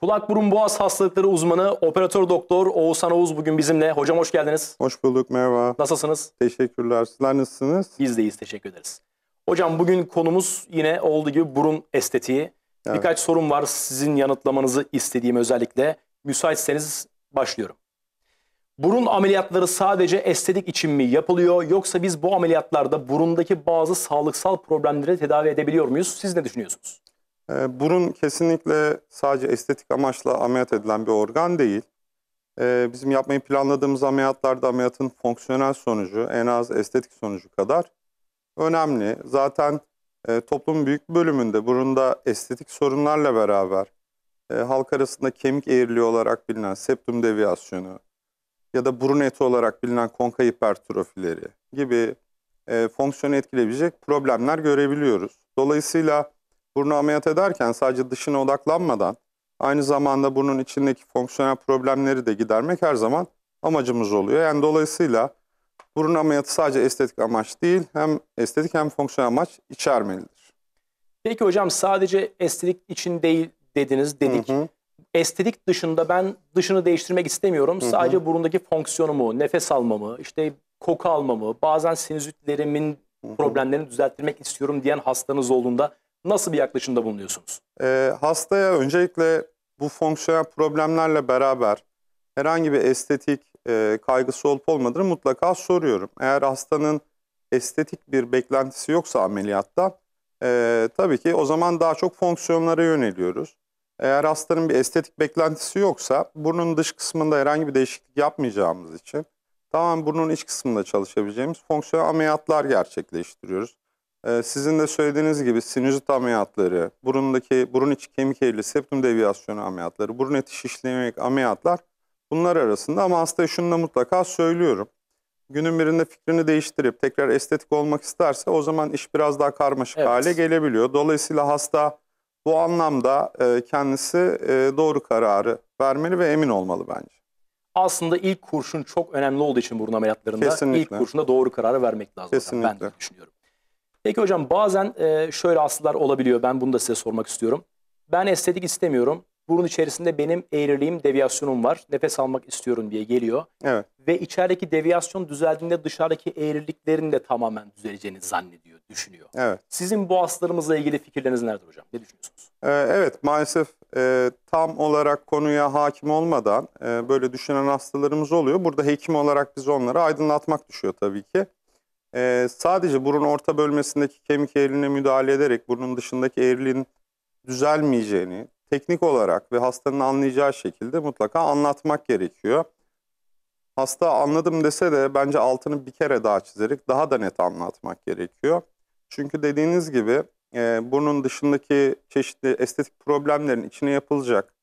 Kulak burun boğaz hastalıkları uzmanı operatör doktor Oğuzhan Oğuz bugün bizimle. Hocam hoş geldiniz. Hoş bulduk merhaba. Nasılsınız? Teşekkürler. Sizler nasılsınız? Biz deyiz teşekkür ederiz. Hocam bugün konumuz yine olduğu gibi burun estetiği. Evet. Birkaç sorum var sizin yanıtlamanızı istediğim özellikle. Müsaitseniz başlıyorum. Burun ameliyatları sadece estetik için mi yapılıyor yoksa biz bu ameliyatlarda burundaki bazı sağlıksal problemleri tedavi edebiliyor muyuz? Siz ne düşünüyorsunuz? Ee, burun kesinlikle sadece estetik amaçla ameliyat edilen bir organ değil. Ee, bizim yapmayı planladığımız ameliyatlarda ameliyatın fonksiyonel sonucu en az estetik sonucu kadar önemli. Zaten e, toplumun büyük bölümünde burunda estetik sorunlarla beraber e, halk arasında kemik eğriliği olarak bilinen septum deviasyonu ya da burun eti olarak bilinen konka hipertrofileri gibi e, fonksiyonu etkileyebilecek problemler görebiliyoruz. Dolayısıyla burnu ameliyat ederken sadece dışına odaklanmadan aynı zamanda burnun içindeki fonksiyonel problemleri de gidermek her zaman amacımız oluyor. Yani dolayısıyla burun ameliyatı sadece estetik amaç değil hem estetik hem fonksiyonel amaç içermelidir. Peki hocam sadece estetik için değil dediniz dedik. Hı hı. Estetik dışında ben dışını değiştirmek istemiyorum. Hı hı. Sadece burundaki fonksiyonumu, nefes almamı, işte koku almamı, bazen sinüzitlerimin problemlerini düzelttirmek istiyorum diyen hastanız olduğunda Nasıl bir yaklaşımda bulunuyorsunuz? E, hastaya öncelikle bu fonksiyonel problemlerle beraber herhangi bir estetik e, kaygısı olup olmadığını mutlaka soruyorum. Eğer hastanın estetik bir beklentisi yoksa ameliyatta e, tabii ki o zaman daha çok fonksiyonlara yöneliyoruz. Eğer hastanın bir estetik beklentisi yoksa burnun dış kısmında herhangi bir değişiklik yapmayacağımız için tamamen burnun iç kısmında çalışabileceğimiz fonksiyonel ameliyatlar gerçekleştiriyoruz. Ee, sizin de söylediğiniz gibi sinüzit ameliyatları, burundaki burun içi kemik eğrili septum deviyasyonu ameliyatları, burun eti şişlemek ameliyatlar bunlar arasında ama hastaya şunu da mutlaka söylüyorum. Günün birinde fikrini değiştirip tekrar estetik olmak isterse o zaman iş biraz daha karmaşık evet. hale gelebiliyor. Dolayısıyla hasta bu anlamda e, kendisi e, doğru kararı vermeli ve emin olmalı bence. Aslında ilk kurşun çok önemli olduğu için burun ameliyatlarında Kesinlikle. ilk kurşunda doğru kararı vermek lazım. Kesinlikle. Ben düşünüyorum. Peki hocam bazen e, şöyle hastalar olabiliyor. Ben bunu da size sormak istiyorum. Ben estetik istemiyorum. Burun içerisinde benim eğriliğim, deviyasyonum var. Nefes almak istiyorum diye geliyor. Evet. Ve içerideki deviyasyon düzeldiğinde dışarıdaki eğriliklerin de tamamen düzeleceğini zannediyor, düşünüyor. Evet. Sizin bu hastalarımızla ilgili fikirleriniz nerede hocam? Ne düşünüyorsunuz? Ee, evet maalesef e, tam olarak konuya hakim olmadan e, böyle düşünen hastalarımız oluyor. Burada hekim olarak biz onları aydınlatmak düşüyor tabii ki e, sadece burun orta bölmesindeki kemik eğriliğine müdahale ederek burnun dışındaki eğriliğin düzelmeyeceğini teknik olarak ve hastanın anlayacağı şekilde mutlaka anlatmak gerekiyor. Hasta anladım dese de bence altını bir kere daha çizerek daha da net anlatmak gerekiyor. Çünkü dediğiniz gibi e, burnun dışındaki çeşitli estetik problemlerin içine yapılacak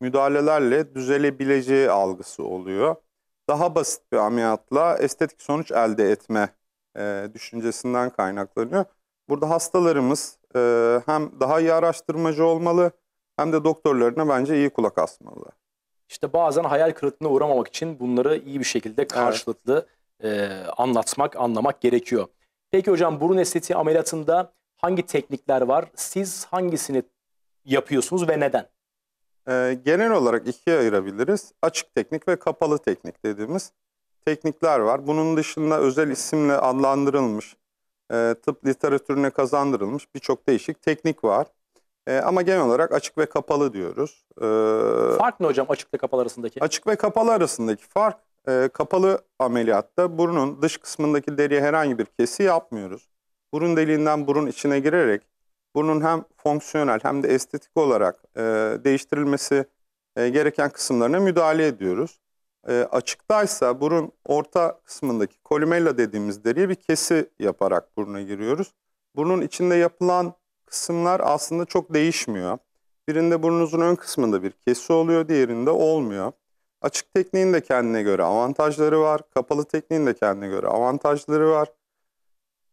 müdahalelerle düzelebileceği algısı oluyor. Daha basit bir ameliyatla estetik sonuç elde etme e, düşüncesinden kaynaklanıyor. Burada hastalarımız e, hem daha iyi araştırmacı olmalı hem de doktorlarına bence iyi kulak asmalı. İşte bazen hayal kırıklığına uğramamak için bunları iyi bir şekilde karşılıklı evet. e, anlatmak, anlamak gerekiyor. Peki hocam burun estetiği ameliyatında hangi teknikler var? Siz hangisini yapıyorsunuz ve neden? E, genel olarak ikiye ayırabiliriz. Açık teknik ve kapalı teknik dediğimiz teknikler var. Bunun dışında özel isimle adlandırılmış, e, tıp literatürüne kazandırılmış birçok değişik teknik var. E, ama genel olarak açık ve kapalı diyoruz. E, fark ne hocam açık ve kapalı arasındaki? Açık ve kapalı arasındaki fark e, kapalı ameliyatta burunun dış kısmındaki deriye herhangi bir kesi yapmıyoruz. Burun deliğinden burun içine girerek burunun hem fonksiyonel hem de estetik olarak e, değiştirilmesi e, gereken kısımlarına müdahale ediyoruz e, açıktaysa burun orta kısmındaki kolumella dediğimiz deriye bir kesi yaparak buruna giriyoruz. Burnun içinde yapılan kısımlar aslında çok değişmiyor. Birinde burnunuzun ön kısmında bir kesi oluyor, diğerinde olmuyor. Açık tekniğin de kendine göre avantajları var. Kapalı tekniğin de kendine göre avantajları var.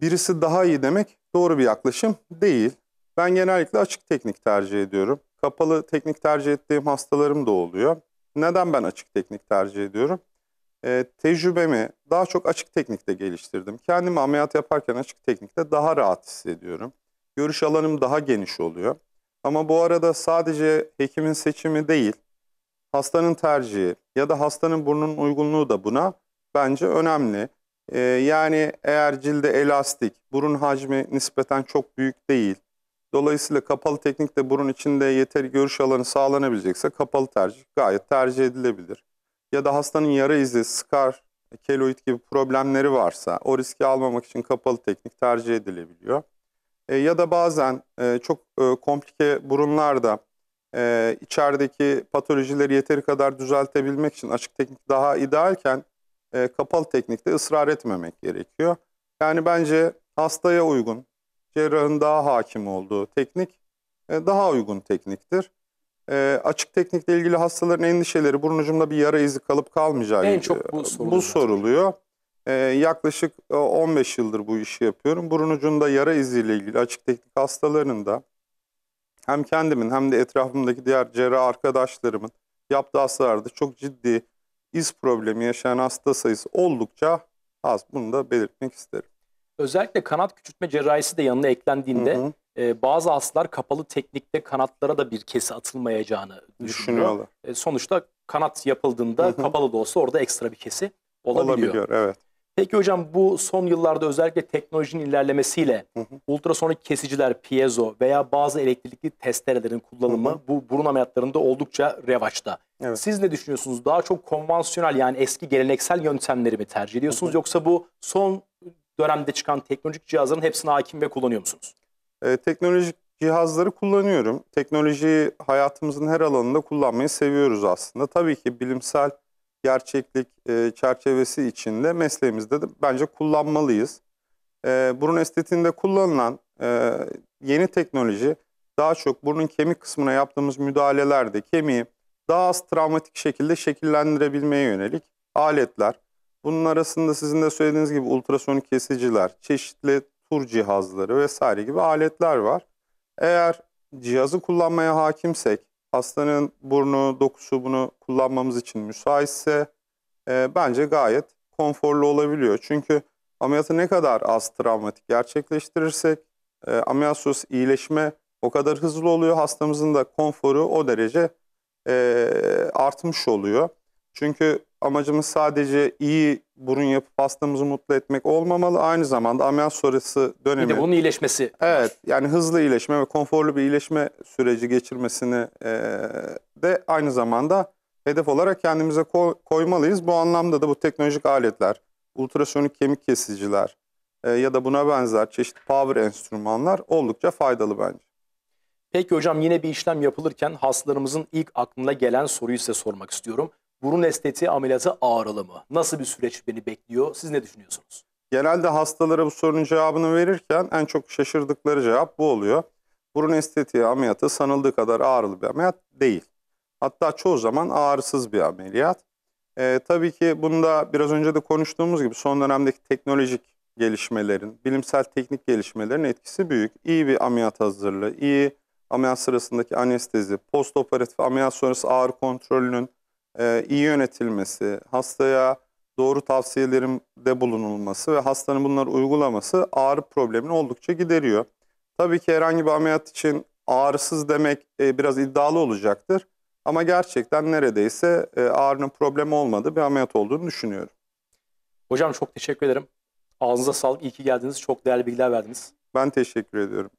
Birisi daha iyi demek doğru bir yaklaşım değil. Ben genellikle açık teknik tercih ediyorum. Kapalı teknik tercih ettiğim hastalarım da oluyor. Neden ben açık teknik tercih ediyorum? E, tecrübemi daha çok açık teknikte geliştirdim. Kendimi ameliyat yaparken açık teknikte daha rahat hissediyorum. Görüş alanım daha geniş oluyor. Ama bu arada sadece hekimin seçimi değil, hastanın tercihi ya da hastanın burnunun uygunluğu da buna bence önemli. Ee, yani eğer cilde elastik, burun hacmi nispeten çok büyük değil, Dolayısıyla kapalı teknikte burun içinde yeteri görüş alanı sağlanabilecekse kapalı tercih gayet tercih edilebilir. Ya da hastanın yara izi, skar, keloid gibi problemleri varsa o riski almamak için kapalı teknik tercih edilebiliyor. E, ya da bazen e, çok e, komplike burunlarda e, içerideki patolojileri yeteri kadar düzeltebilmek için açık teknik daha idealken e, kapalı teknikte ısrar etmemek gerekiyor. Yani bence hastaya uygun, cerrahın daha hakim olduğu teknik e, daha uygun tekniktir. E, açık teknikle ilgili hastaların endişeleri burun ucumda bir yara izi kalıp kalmayacağı en gibi. çok bu e, soruluyor. Bu soruluyor. E, yaklaşık 15 e, yıldır bu işi yapıyorum. Burun ucunda yara iziyle ilgili açık teknik hastalarının da hem kendimin hem de etrafımdaki diğer cerrah arkadaşlarımın yaptığı hastalarda çok ciddi iz problemi yaşayan hasta sayısı oldukça az. Bunu da belirtmek isterim. Özellikle kanat küçültme cerrahisi de yanına eklendiğinde hı hı. E, bazı hastalar kapalı teknikte kanatlara da bir kesi atılmayacağını düşünüyorlar. E, sonuçta kanat yapıldığında hı hı. kapalı da olsa orada ekstra bir kesi olabiliyor. Olabiliyor evet. Peki hocam bu son yıllarda özellikle teknolojinin ilerlemesiyle hı hı. ultrasonik kesiciler, piezo veya bazı elektrikli testerelerin kullanımı hı hı. bu burun ameliyatlarında oldukça revaçta. Evet. Siz ne düşünüyorsunuz? Daha çok konvansiyonel yani eski geleneksel yöntemleri mi tercih ediyorsunuz hı hı. yoksa bu son dönemde çıkan teknolojik cihazların hepsine hakim ve kullanıyor musunuz? E, teknolojik cihazları kullanıyorum. Teknolojiyi hayatımızın her alanında kullanmayı seviyoruz aslında. Tabii ki bilimsel gerçeklik e, çerçevesi içinde mesleğimizde de bence kullanmalıyız. E, burun estetiğinde kullanılan e, yeni teknoloji daha çok burnun kemik kısmına yaptığımız müdahalelerde kemiği daha az travmatik şekilde şekillendirebilmeye yönelik aletler. Bunun arasında sizin de söylediğiniz gibi ultrasonik kesiciler, çeşitli tur cihazları vesaire gibi aletler var. Eğer cihazı kullanmaya hakimsek, hastanın burnu, dokusu bunu kullanmamız için müsaitse e, bence gayet konforlu olabiliyor. Çünkü ameliyatı ne kadar az travmatik gerçekleştirirsek e, ameliyat sonrası iyileşme o kadar hızlı oluyor. Hastamızın da konforu o derece e, artmış oluyor. Çünkü amacımız sadece iyi burun yapıp hastamızı mutlu etmek olmamalı. Aynı zamanda ameliyat sonrası dönemi. Bir de bunun iyileşmesi. Evet yani hızlı iyileşme ve konforlu bir iyileşme süreci geçirmesini e, de aynı zamanda hedef olarak kendimize ko koymalıyız. Bu anlamda da bu teknolojik aletler, ultrasonik kemik kesiciler e, ya da buna benzer çeşitli power enstrümanlar oldukça faydalı bence. Peki hocam yine bir işlem yapılırken hastalarımızın ilk aklına gelen soruyu size sormak istiyorum burun estetiği ameliyatı ağrılı mı? Nasıl bir süreç beni bekliyor? Siz ne düşünüyorsunuz? Genelde hastalara bu sorunun cevabını verirken en çok şaşırdıkları cevap bu oluyor. Burun estetiği ameliyatı sanıldığı kadar ağrılı bir ameliyat değil. Hatta çoğu zaman ağrısız bir ameliyat. Ee, tabii ki bunda biraz önce de konuştuğumuz gibi son dönemdeki teknolojik gelişmelerin, bilimsel teknik gelişmelerin etkisi büyük. İyi bir ameliyat hazırlığı, iyi ameliyat sırasındaki anestezi, postoperatif ameliyat sonrası ağrı kontrolünün e, iyi yönetilmesi, hastaya doğru tavsiyelerimde bulunulması ve hastanın bunları uygulaması ağrı problemini oldukça gideriyor. Tabii ki herhangi bir ameliyat için ağrısız demek e, biraz iddialı olacaktır. Ama gerçekten neredeyse e, ağrının problemi olmadığı bir ameliyat olduğunu düşünüyorum. Hocam çok teşekkür ederim. Ağzınıza sağlık. İyi ki geldiniz. Çok değerli bilgiler verdiniz. Ben teşekkür ediyorum.